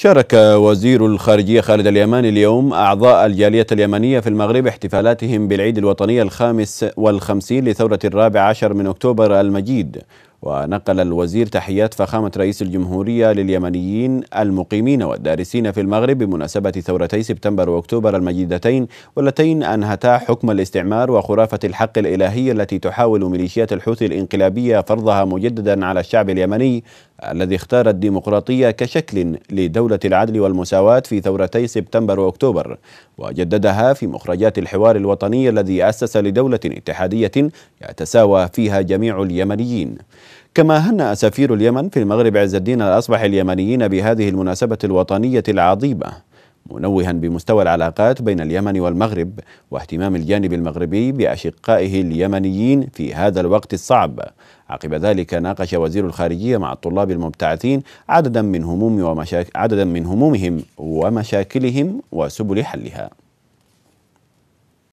شارك وزير الخارجية خالد اليماني اليوم أعضاء الجالية اليمنية في المغرب احتفالاتهم بالعيد الوطني الخامس والخمسين لثورة الرابع عشر من أكتوبر المجيد ونقل الوزير تحيات فخامة رئيس الجمهورية لليمنيين المقيمين والدارسين في المغرب بمناسبة ثورتي سبتمبر وأكتوبر المجيدتين واللتين أنهتا حكم الاستعمار وخرافة الحق الإلهي التي تحاول ميليشيات الحوثي الإنقلابية فرضها مجددا على الشعب اليمني الذي اختار الديمقراطية كشكل لدولة العدل والمساواة في ثورتي سبتمبر وأكتوبر وجددها في مخرجات الحوار الوطني الذي أسس لدولة اتحادية يتساوى فيها جميع اليمنيين كما هنأ سفير اليمن في المغرب عز الدين الأصبح اليمنيين بهذه المناسبة الوطنية العظيمة منوها بمستوى العلاقات بين اليمن والمغرب واهتمام الجانب المغربي بأشقائه اليمنيين في هذا الوقت الصعب عقب ذلك ناقش وزير الخارجية مع الطلاب المبتعثين عددا من هموم ومشاك... عددا من همومهم ومشاكلهم وسبل حلها